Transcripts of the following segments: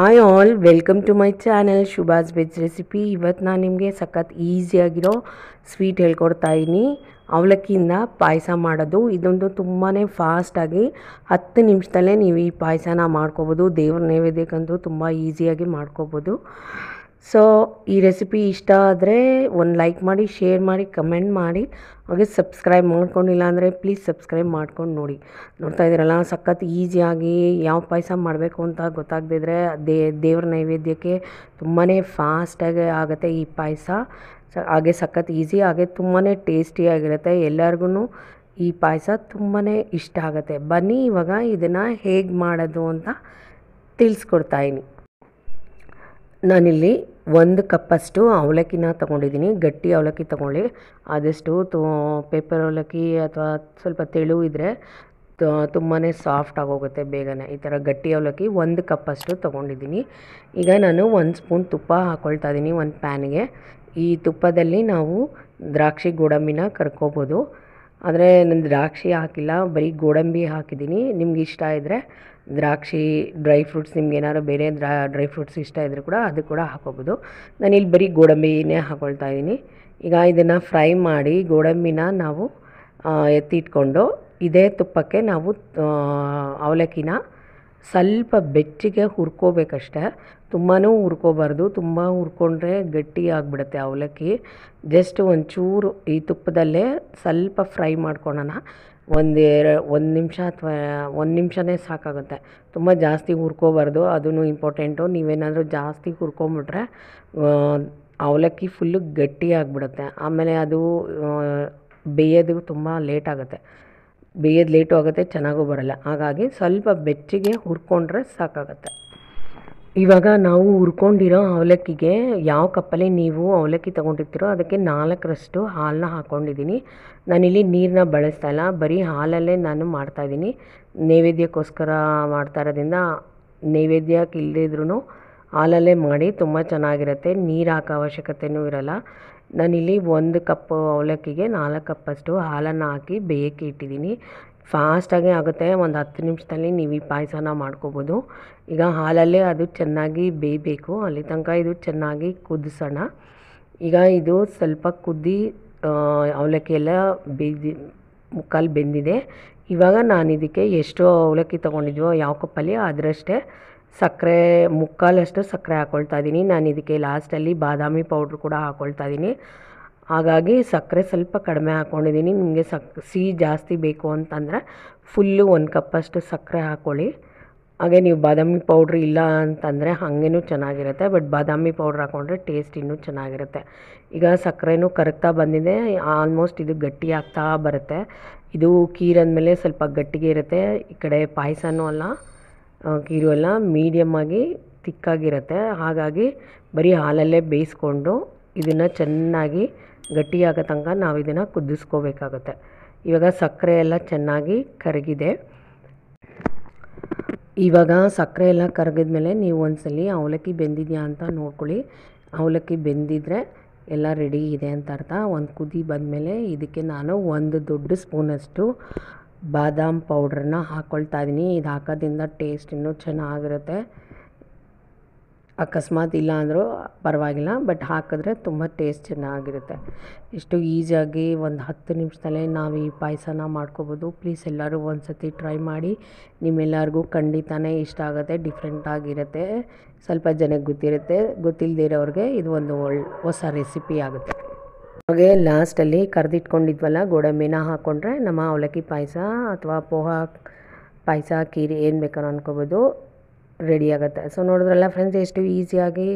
I all welcome to my channel Shubha's veg recipe ಇವತ್ತು ನಾನು ನಿಮಗೆ ಸಖತ್ ಈಸಿಯಾಗಿರೋ ಸ್ವೀಟ್ ಹೇಳ್ಕೊಡ್ತಾ ಇದ್ದೀನಿ ಅವಲಕ್ಕಿಯಿಂದ ಪಾಯಸ ಮಾಡೋದು ಇದೊಂದು ತುಂಬಾ ಫಾಸ್ಟಾಗಿ ಹತ್ತು ನಿಮಿಷದಲ್ಲೇ ನೀವು ಈ ಪಾಯಸನ ಮಾಡ್ಕೊಬೋದು ದೇವ್ರ ನೈವೇದ್ಯಕ್ಕಂತೂ ತುಂಬ ಈಸಿಯಾಗಿ ಮಾಡ್ಕೋಬೋದು ಸೊ ಈ ರೆಸಿಪಿ ಇಷ್ಟ ಆದರೆ ಒಂದು ಲೈಕ್ ಮಾಡಿ ಶೇರ್ ಮಾಡಿ ಕಮೆಂಟ್ ಮಾಡಿ ಹಾಗೆ ಸಬ್ಸ್ಕ್ರೈಬ್ ಮಾಡ್ಕೊಂಡಿಲ್ಲ ಅಂದರೆ ಪ್ಲೀಸ್ ಸಬ್ಸ್ಕ್ರೈಬ್ ಮಾಡ್ಕೊಂಡು ನೋಡಿ ನೋಡ್ತಾ ಇದ್ದೀರಲ್ಲ ಸಖತ್ ಈಸಿಯಾಗಿ ಯಾವ ಪಾಯಸ ಮಾಡಬೇಕು ಅಂತ ಗೊತ್ತಾಗದಿದ್ರೆ ದೇ ದೇವ್ರ ನೈವೇದ್ಯಕ್ಕೆ ತುಂಬಾ ಫಾಸ್ಟಾಗಿ ಆಗುತ್ತೆ ಈ ಪಾಯಸ ಹಾಗೆ ಸಖತ್ ಈಸಿ ಹಾಗೆ ತುಂಬಾ ಟೇಸ್ಟಿಯಾಗಿರುತ್ತೆ ಎಲ್ಲರಿಗೂ ಈ ಪಾಯಸ ತುಂಬಾ ಇಷ್ಟ ಆಗುತ್ತೆ ಬನ್ನಿ ಇವಾಗ ಇದನ್ನು ಹೇಗೆ ಮಾಡೋದು ಅಂತ ತಿಳಿಸ್ಕೊಡ್ತಾಯಿನಿ ನಾನಿಲ್ಲಿ ಒಂದು ಕಪ್ಪಷ್ಟು ಅವಲಕ್ಕಿನ ತೊಗೊಂಡಿದ್ದೀನಿ ಗಟ್ಟಿ ಅವಲಕ್ಕಿ ತೊಗೊಳ್ಳಿ ಆದಷ್ಟು ಪೇಪರ್ ಅವಲಕ್ಕಿ ಅಥವಾ ಸ್ವಲ್ಪ ತೆಳು ಇದ್ದರೆ ತುಂಬಾ ಸಾಫ್ಟ್ ಆಗೋಗುತ್ತೆ ಬೇಗನೆ ಈ ಥರ ಗಟ್ಟಿ ಅವಲಕ್ಕಿ ಒಂದು ಕಪ್ಪಷ್ಟು ತೊಗೊಂಡಿದ್ದೀನಿ ಈಗ ನಾನು ಒಂದು ಸ್ಪೂನ್ ತುಪ್ಪ ಹಾಕ್ಕೊಳ್ತಾ ಇದ್ದೀನಿ ಒಂದು ಪ್ಯಾನ್ಗೆ ಈ ತುಪ್ಪದಲ್ಲಿ ನಾವು ದ್ರಾಕ್ಷಿ ಗೋಡಂಬಿನ ಕರ್ಕೋಬೋದು ಆದರೆ ನಾನು ದ್ರಾಕ್ಷಿ ಹಾಕಿಲ್ಲ ಬರೀ ಗೋಡಂಬಿ ಹಾಕಿದ್ದೀನಿ ನಿಮ್ಗೆ ಇಷ್ಟ ಇದ್ದರೆ ದ್ರಾಕ್ಷಿ ಡ್ರೈ ಫ್ರೂಟ್ಸ್ ನಿಮ್ಗೆ ಏನಾದ್ರು ಬೇರೆ ದ್ರಾ ಡ್ರೈ ಫ್ರೂಟ್ಸ್ ಇಷ್ಟ ಇದ್ದರೂ ಕೂಡ ಅದು ಕೂಡ ಹಾಕೋಬೋದು ನಾನಿಲ್ಲಿ ಬರೀ ಗೋಡಂಬಿನೇ ಹಾಕೊಳ್ತಾ ಇದ್ದೀನಿ ಈಗ ಇದನ್ನು ಫ್ರೈ ಮಾಡಿ ಗೋಡಂಬಿನ ನಾವು ಎತ್ತಿಟ್ಕೊಂಡು ಇದೇ ತುಪ್ಪಕ್ಕೆ ನಾವು ಅವಲಕ್ಕಿನ ಸ್ವಲ್ಪ ಬೆಚ್ಚಗೆ ಹುರ್ಕೋಬೇಕಷ್ಟೆ ತುಂಬಾ ಹುರ್ಕೋಬಾರ್ದು ತುಂಬ ಹುರ್ಕೊಂಡ್ರೆ ಗಟ್ಟಿ ಆಗಿಬಿಡುತ್ತೆ ಅವಲಕ್ಕಿ ಜಸ್ಟ್ ಒಂಚೂರು ಈ ತುಪ್ಪದಲ್ಲೇ ಸ್ವಲ್ಪ ಫ್ರೈ ಮಾಡ್ಕೊಳೋಣ ಒಂದೆರ ಒಂದು ನಿಮಿಷ ಅಥವಾ ಒಂದು ನಿಮಿಷನೇ ಸಾಕಾಗುತ್ತೆ ತುಂಬ ಜಾಸ್ತಿ ಹುರ್ಕೋಬಾರ್ದು ಅದೂ ಇಂಪಾರ್ಟೆಂಟು ನೀವೇನಾದರೂ ಜಾಸ್ತಿ ಹುರ್ಕೊಂಬಿಟ್ರೆ ಅವಲಕ್ಕಿ ಫುಲ್ಲು ಗಟ್ಟಿ ಆಗಿಬಿಡುತ್ತೆ ಆಮೇಲೆ ಅದು ಬೇಯೋದು ತುಂಬ ಲೇಟ್ ಆಗುತ್ತೆ ಬೇಯೋದು ಲೇಟು ಆಗುತ್ತೆ ಚೆನ್ನಾಗೂ ಬರಲ್ಲ ಹಾಗಾಗಿ ಸ್ವಲ್ಪ ಬೆಚ್ಚಿಗೆ ಹುರ್ಕೊಂಡ್ರೆ ಸಾಕಾಗುತ್ತೆ ಇವಾಗ ನಾವು ಹುರ್ಕೊಂಡಿರೋ ಅವಲಕ್ಕಿಗೆ ಯಾವ ಕಪ್ಪಲ್ಲಿ ನೀವು ಅವಲಕ್ಕಿ ತೊಗೊಂಡಿರ್ತೀರೋ ಅದಕ್ಕೆ ನಾಲ್ಕರಷ್ಟು ಹಾಲನ್ನ ಹಾಕ್ಕೊಂಡಿದ್ದೀನಿ ನಾನಿಲ್ಲಿ ನೀರನ್ನ ಬಳಸ್ತಾ ಇಲ್ಲ ಬರೀ ಹಾಲಲ್ಲೇ ನಾನು ಮಾಡ್ತಾಯಿದ್ದೀನಿ ನೈವೇದ್ಯಕ್ಕೋಸ್ಕರ ಮಾಡ್ತಾ ಇರೋದ್ರಿಂದ ನೈವೇದ್ಯಕ್ಕೆ ಇಲ್ಲದಿದ್ರೂ ಹಾಲಲ್ಲೇ ಮಾಡಿ ತುಂಬ ಚೆನ್ನಾಗಿರುತ್ತೆ ನೀರು ಹಾಕೋ ಅವಶ್ಯಕತೆಯೂ ಇರಲ್ಲ ನಾನಿಲ್ಲಿ ಒಂದು ಕಪ್ಪು ಅವಲಕ್ಕಿಗೆ ನಾಲ್ಕು ಕಪ್ಪಷ್ಟು ಹಾಲನ್ನು ಹಾಕಿ ಬೇಯಕ್ಕೆ ಇಟ್ಟಿದ್ದೀನಿ ಫಾಸ್ಟಾಗಿ ಆಗುತ್ತೆ ಒಂದು ಹತ್ತು ನಿಮಿಷದಲ್ಲಿ ನೀವು ಈ ಪಾಯಸನ ಮಾಡ್ಕೋಬೋದು ಈಗ ಹಾಲಲ್ಲೇ ಅದು ಚೆನ್ನಾಗಿ ಬೇಯಬೇಕು ಅಲ್ಲಿ ತನಕ ಇದು ಚೆನ್ನಾಗಿ ಕುದಿಸೋಣ ಈಗ ಇದು ಸ್ವಲ್ಪ ಕುದ್ದಿ ಅವಲಕ್ಕಿ ಎಲ್ಲ ಬೇಯ್ದು ಮುಕ್ಕಾಲು ಬೆಂದಿದೆ ಇವಾಗ ನಾನು ಇದಕ್ಕೆ ಎಷ್ಟು ಅವಲಕ್ಕಿ ತೊಗೊಂಡಿದ್ವೋ ಯಾವ ಕಪ್ಪಲ್ಲಿ ಅದರಷ್ಟೇ ಸಕ್ಕರೆ ಮುಕ್ಕಾಲಷ್ಟು ಸಕ್ಕರೆ ಹಾಕ್ಕೊಳ್ತಾ ಇದ್ದೀನಿ ನಾನು ಇದಕ್ಕೆ ಲಾಸ್ಟಲ್ಲಿ ಬಾದಾಮಿ ಪೌಡ್ರ್ ಕೂಡ ಹಾಕ್ಕೊಳ್ತಾ ಇದ್ದೀನಿ ಹಾಗಾಗಿ ಸಕ್ಕರೆ ಸ್ವಲ್ಪ ಕಡಿಮೆ ಹಾಕ್ಕೊಂಡಿದ್ದೀನಿ ನಿಮಗೆ ಸಕ್ ಸಿಹಿ ಜಾಸ್ತಿ ಬೇಕು ಅಂತಂದರೆ ಫುಲ್ಲು ಒಂದು ಕಪ್ಪಷ್ಟು ಸಕ್ಕರೆ ಹಾಕ್ಕೊಳ್ಳಿ ಹಾಗೆ ನೀವು ಬಾದಾಮಿ ಪೌಡ್ರ್ ಇಲ್ಲ ಅಂತಂದರೆ ಹಾಗೇನೂ ಚೆನ್ನಾಗಿರುತ್ತೆ ಬಟ್ ಬಾದಾಮಿ ಪೌಡ್ರ್ ಹಾಕ್ಕೊಂಡ್ರೆ ಟೇಸ್ಟ್ ಇನ್ನೂ ಚೆನ್ನಾಗಿರುತ್ತೆ ಈಗ ಸಕ್ಕರೆನೂ ಕರಗ್ತಾ ಬಂದಿದೆ ಆಲ್ಮೋಸ್ಟ್ ಇದು ಗಟ್ಟಿ ಆಗ್ತಾ ಬರುತ್ತೆ ಇದು ಕೀರಂದ ಮೇಲೆ ಸ್ವಲ್ಪ ಗಟ್ಟಿಗೆ ಇರುತ್ತೆ ಈ ಕಡೆ ಪಾಯಸನೂ ಅಲ್ಲ ಗೀರು ಎಲ್ಲ ಮೀಡಿಯಮ್ಮಾಗಿ ತಿಕ್ಕಾಗಿರುತ್ತೆ ಹಾಗಾಗಿ ಬರೀ ಹಾಲಲ್ಲೇ ಬೇಯಿಸ್ಕೊಂಡು ಇದನ್ನು ಚೆನ್ನಾಗಿ ಗಟ್ಟಿಯಾಗೋ ತನಕ ನಾವು ಇದನ್ನು ಕುದಿಸ್ಕೋಬೇಕಾಗುತ್ತೆ ಇವಾಗ ಸಕ್ಕರೆ ಎಲ್ಲ ಚೆನ್ನಾಗಿ ಕರಗಿದೆ ಇವಾಗ ಸಕ್ಕರೆ ಎಲ್ಲ ಮೇಲೆ ನೀವು ಒಂದ್ಸಲಿ ಅವಲಕ್ಕಿ ಬೆಂದಿದೆಯಾ ಅಂತ ನೋಡ್ಕೊಳ್ಳಿ ಅವಲಕ್ಕಿ ಬೆಂದಿದ್ರೆ ಎಲ್ಲ ರೆಡಿ ಇದೆ ಅಂತ ಅರ್ಥ ಒಂದು ಕುದಿ ಬಂದಮೇಲೆ ಇದಕ್ಕೆ ನಾನು ಒಂದು ದೊಡ್ಡ ಸ್ಪೂನಷ್ಟು ಬಾದಾಮ್ ಪೌಡ್ರನ್ನ ಹಾಕ್ಕೊಳ್ತಾ ಇದ್ದೀನಿ ಇದು ಹಾಕೋದ್ರಿಂದ ಟೇಸ್ಟ್ ಇನ್ನೂ ಚೆನ್ನಾಗಿರುತ್ತೆ ಅಕಸ್ಮಾತ್ ಇಲ್ಲ ಅಂದರೂ ಪರವಾಗಿಲ್ಲ ಬಟ್ ಹಾಕಿದ್ರೆ ತುಂಬ ಟೇಸ್ಟ್ ಚೆನ್ನಾಗಿರುತ್ತೆ ಇಷ್ಟು ಈಸಿಯಾಗಿ ಒಂದು ಹತ್ತು ನಿಮಿಷದಲ್ಲೇ ನಾವು ಈ ಪಾಯಸನ ಮಾಡ್ಕೋಬೋದು ಪ್ಲೀಸ್ ಎಲ್ಲರೂ ಒಂದು ಟ್ರೈ ಮಾಡಿ ನಿಮ್ಮೆಲ್ಲರಿಗೂ ಖಂಡಿತನೇ ಇಷ್ಟ ಆಗುತ್ತೆ ಡಿಫ್ರೆಂಟಾಗಿರುತ್ತೆ ಸ್ವಲ್ಪ ಜನಕ್ಕೆ ಗೊತ್ತಿರುತ್ತೆ ಗೊತ್ತಿಲ್ಲದೆ ಇರೋರಿಗೆ ಇದು ಒಂದು ಒಳ್ಳೆ ಹೊಸ ರೆಸಿಪಿ ಆಗುತ್ತೆ ಹಾಗೆ ಲಾಸ್ಟಲ್ಲಿ ಕರೆದಿಟ್ಕೊಂಡಿದ್ವಲ್ಲ ಗೋಡಂಬಿನ ಹಾಕ್ಕೊಂಡ್ರೆ ನಮ್ಮ ಅವಲಕ್ಕಿ ಪಾಯಸ ಅಥವಾ ಪೋಹ ಪಾಯಸ ಕೀರಿ ಏನು ಬೇಕಾನೋ ಅನ್ಕೋಬೋದು ರೆಡಿ ಆಗುತ್ತೆ ಸೊ ನೋಡಿದ್ರಲ್ಲ ಫ್ರೆಂಡ್ಸ್ ಎಷ್ಟು ಈಸಿಯಾಗಿ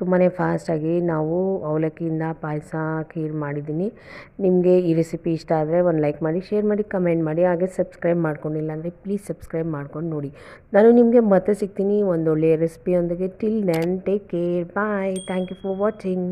ತುಂಬಾ ಫಾಸ್ಟಾಗಿ ನಾವು ಅವಲಕ್ಕಿಯಿಂದ ಪಾಯಸ ಖೀರ್ ಮಾಡಿದ್ದೀನಿ ನಿಮಗೆ ಈ ರೆಸಿಪಿ ಇಷ್ಟ ಆದರೆ ಒಂದು ಲೈಕ್ ಮಾಡಿ ಶೇರ್ ಮಾಡಿ ಕಮೆಂಟ್ ಮಾಡಿ ಹಾಗೆ ಸಬ್ಸ್ಕ್ರೈಬ್ ಮಾಡ್ಕೊಂಡಿಲ್ಲ ಅಂದರೆ ಪ್ಲೀಸ್ ಸಬ್ಸ್ಕ್ರೈಬ್ ಮಾಡ್ಕೊಂಡು ನೋಡಿ ನಾನು ನಿಮಗೆ ಮತ್ತೆ ಸಿಗ್ತೀನಿ ಒಂದೊಳ್ಳೆಯ ರೆಸಿಪಿಯೊಂದಿಗೆ till then take care bye thank you for watching